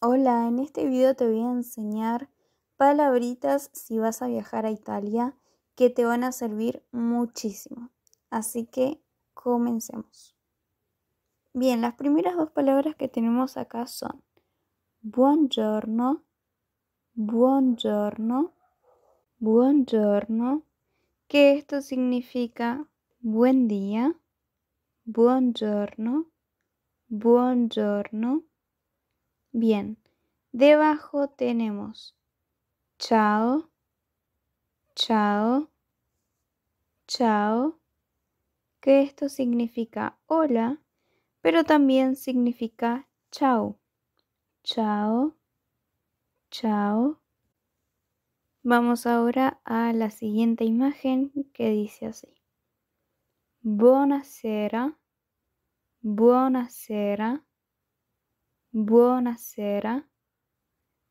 Hola, en este video te voy a enseñar palabritas si vas a viajar a Italia que te van a servir muchísimo. Así que comencemos. Bien, las primeras dos palabras que tenemos acá son buongiorno, buongiorno, buongiorno, que esto significa buen día, buongiorno, buongiorno. Bien, debajo tenemos chao, chao, chao, que esto significa hola, pero también significa chao, chao, chao. Vamos ahora a la siguiente imagen que dice así. Buonasera, buonasera, buonasera,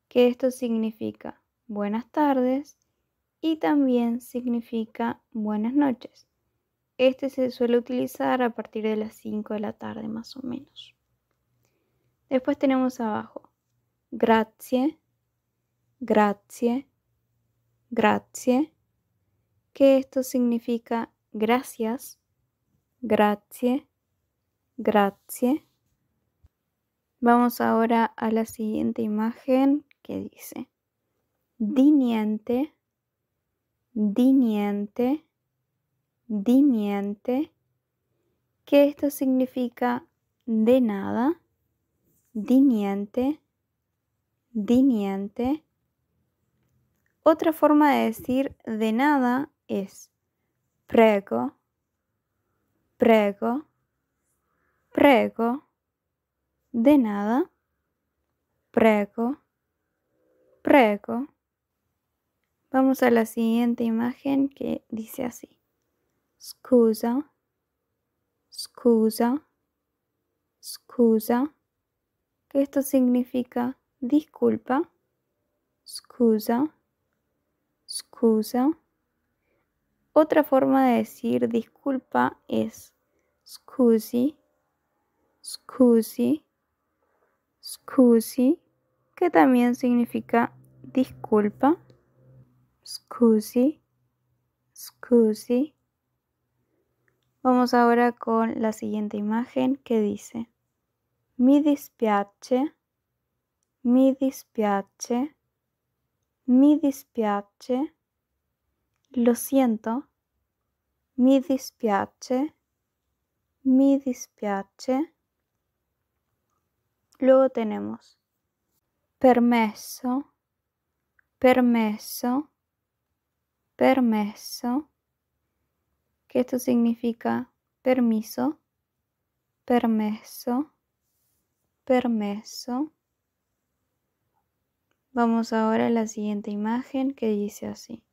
que esto significa buenas tardes y también significa buenas noches. Este se suele utilizar a partir de las 5 de la tarde más o menos. Después tenemos abajo, grazie, grazie, grazie, que esto significa gracias, grazie, grazie. Vamos ahora a la siguiente imagen que dice diniente, diniente, diniente, que esto significa de nada, diniente, diniente. Otra forma de decir de nada es prego, prego, prego de nada. Prego. Prego. Vamos a la siguiente imagen que dice así. Scusa. Scusa. Scusa. esto significa disculpa. Scusa. Scusa. Otra forma de decir disculpa es scusi, scusi, scusi, que también significa disculpa. Scusi, scusi. Vamos ahora con la siguiente imagen que dice: Mi dispiace, mi dispiace, mi dispiace. Lo siento, mi dispiace, mi dispiace. Luego tenemos permesso, permesso, permesso, que esto significa permiso, permesso, permesso. Vamos ahora a la siguiente imagen que dice así.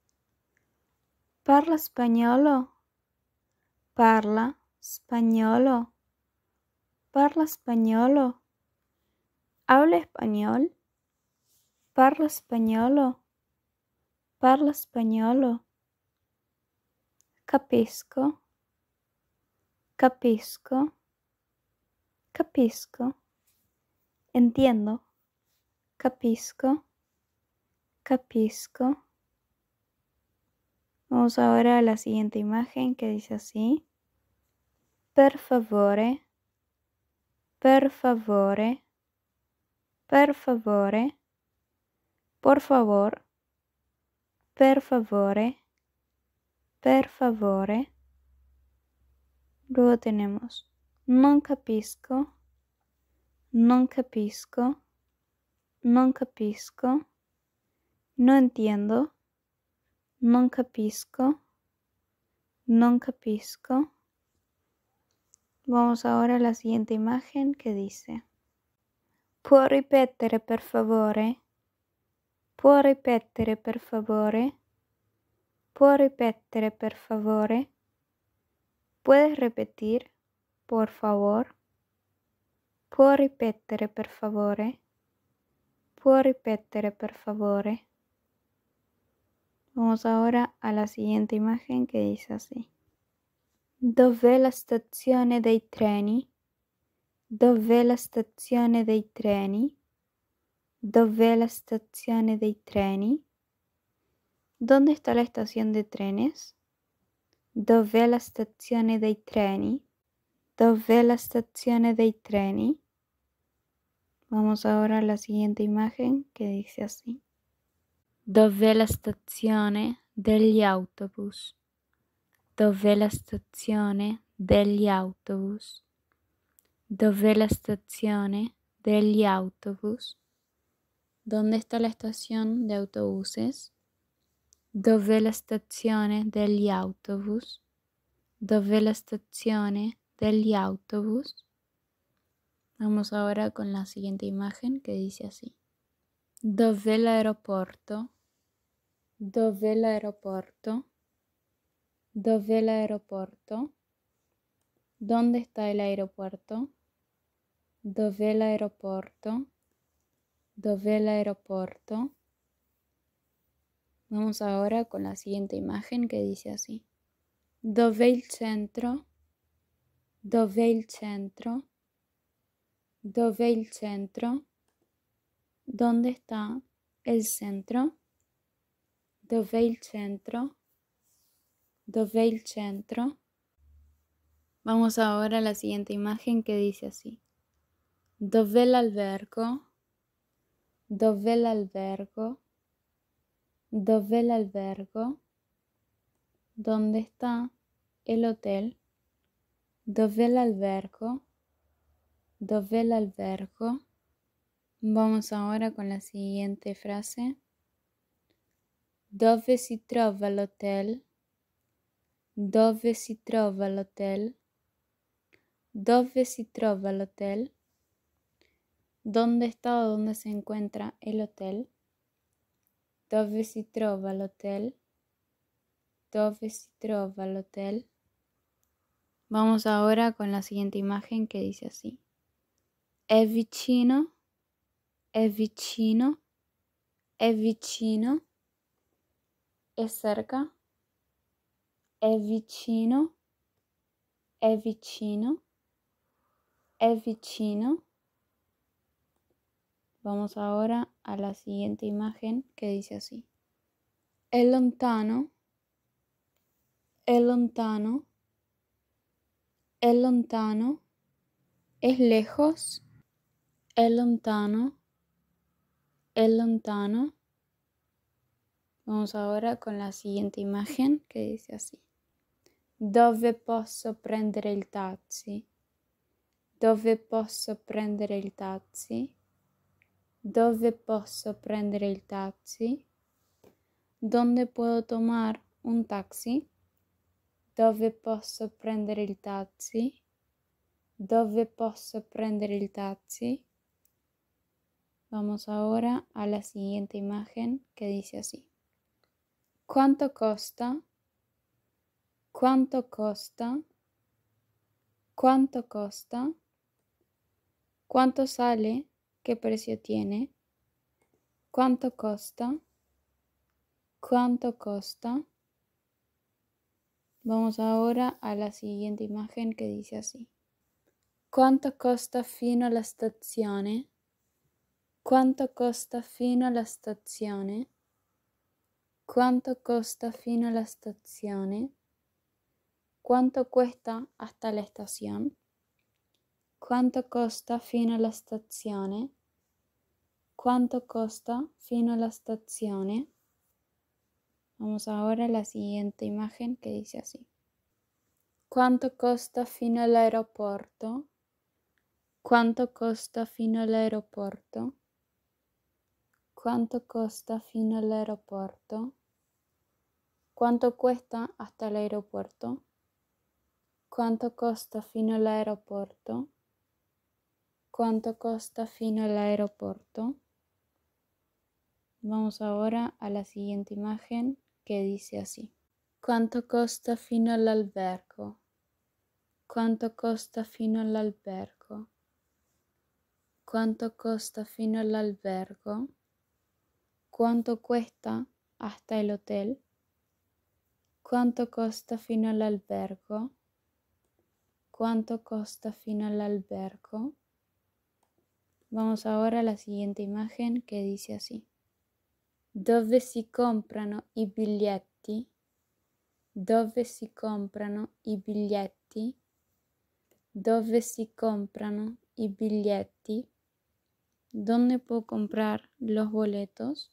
Parla españolo, Parla españolo, Parla españolo. Habla español. Parla español? Parla español? Capisco. Capisco. Capisco. Entiendo. Capisco. Capisco. Vamos ahora a la siguiente imagen que dice así. Per favore. Per favore per favore, por favor, per favore, per favore. Luego tenemos non capisco, non capisco, non capisco, no entiendo, non capisco, non capisco. Vamos ahora a la siguiente imagen que dice. Può ripetere per favore? Può ripetere per favore? Può ripetere per favore? Puedes repetir, por favor? Può ripetere per favore? Può ripetere per favore? Vamos ahora a la siguiente imagen che dice así. Dov'è la stazione dei treni? Dov'è la stazione dei treni? Dov'è la stazione dei treni? ¿Dónde está la estación de trenes? Dov'è la stazione dei treni? Dov'è la stazione dei treni? Vamos ahora a la siguiente imagen que dice así. Dov'è la stazione degli autobus? Dov'è la stazione degli autobus? dove la stazione degli autobus? ¿Dónde está la estación de autobuses? dove la stazione degli autobus? dove la stazione degli autobus? Vamos ahora con la siguiente imagen que dice así. dove l'aeroporto? dove l'aeroporto? el l'aeroporto? ¿Dónde está el aeropuerto? el aeropuerto l'aeroporto? el aeropuerto? Vamos ahora con la siguiente imagen que dice así. Dove el centro? Dove el centro? Dove el centro? ¿Dónde está el centro? Dove el centro? Dove el centro? Vamos ahora a la siguiente imagen que dice así. Dov'è l'albergo? Dov'è l'albergo? Dov'è l'albergo? ¿Dónde está el hotel? Dov'è l'albergo? Dov'è l'albergo? Vamos ahora con la siguiente frase. Dove si trova l'hotel? Dove si trova l'hotel? Dove si trova l'hotel? dónde está o dónde se encuentra el hotel, dove si trova l'hotel, dove si trova hotel? Vamos ahora con la siguiente imagen que dice así. Es vicino, Es vicino, Es vicino, Es cerca, Es vicino, Es vicino, Es vicino. Vamos ahora a la siguiente imagen que dice así. È lontano, el lontano, è lontano, es lejos, el lontano, el lontano. Vamos ahora con la siguiente imagen que dice así. Dove posso prender el taxi? Dove posso prender el taxi? Dove posso prendere il taxi? Dove posso tomar un taxi? Dove posso prendere il taxi? Dove posso prendere il taxi? Vamos ahora a la siguiente imagen che dice así. ¿Cuánto costa? Quanto costa? Quanto costa? Quanto sale? ¿Qué precio tiene? ¿Cuánto costa? ¿Cuánto costa? Vamos ahora a la siguiente imagen que dice así. ¿Cuánto costa fino la stazione? ¿Cuánto costa fino la stazione? ¿Cuánto costa fino la stazione? ¿Cuánto cuesta hasta la estación? ¿Cuánto costa fino alla stazione? ¿Cuánto costa fino a la estación? Vamos ahora a la siguiente imagen que dice así. ¿Cuánto costa fino al aeropuerto? ¿Cuánto costa fino al aeropuerto? ¿Cuánto costa fino al aeropuerto? ¿Cuánto cuesta hasta el aeropuerto? ¿Cuánto costa fino al aeropuerto? ¿Cuánto costa fino al aeropuerto? Vamos ahora a la siguiente imagen que dice así. ¿Cuánto costa fino al albergo? ¿Cuánto costa fino al albergo? ¿Cuánto costa fino al albergo? ¿Cuánto cuesta hasta el hotel? ¿Cuánto costa fino al albergo? ¿Cuánto costa fino el albergo? Vamos ahora a la siguiente imagen que dice así. Dove si comprano i biglietti? Dove si comprano i biglietti? Dove si comprano i biglietti? ¿Dónde puedo comprar los boletos?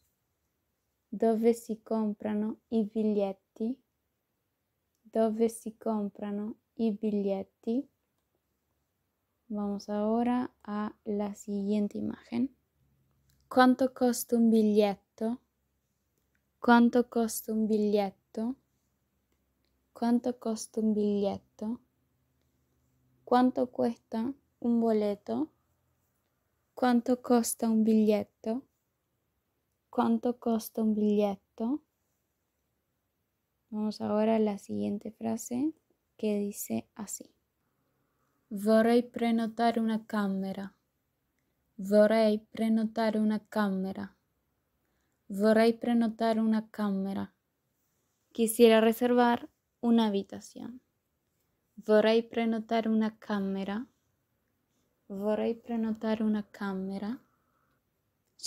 Dove si comprano i biglietti? Dove si comprano i biglietti? Vamos ahora a la siguiente imagen. ¿Cuánto costa un biglietto? ¿Cuánto costa un biglietto? ¿Cuánto costa un biglietto? ¿Cuánto cuesta un boleto? ¿Cuánto costa un biglietto? ¿Cuánto costa un biglietto? Vamos ahora a la siguiente frase que dice así. Vorrei prenotare una camera. Vorrei prenotare una camera. Vorrei prenotar una camera. Quisiera reservar una habitación. Vorrei prenotare una camera. Vorrei prenotar una camera.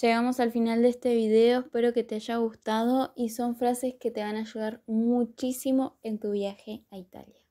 Llegamos al final de este video, espero que te haya gustado y son frases que te van a ayudar muchísimo en tu viaje a Italia.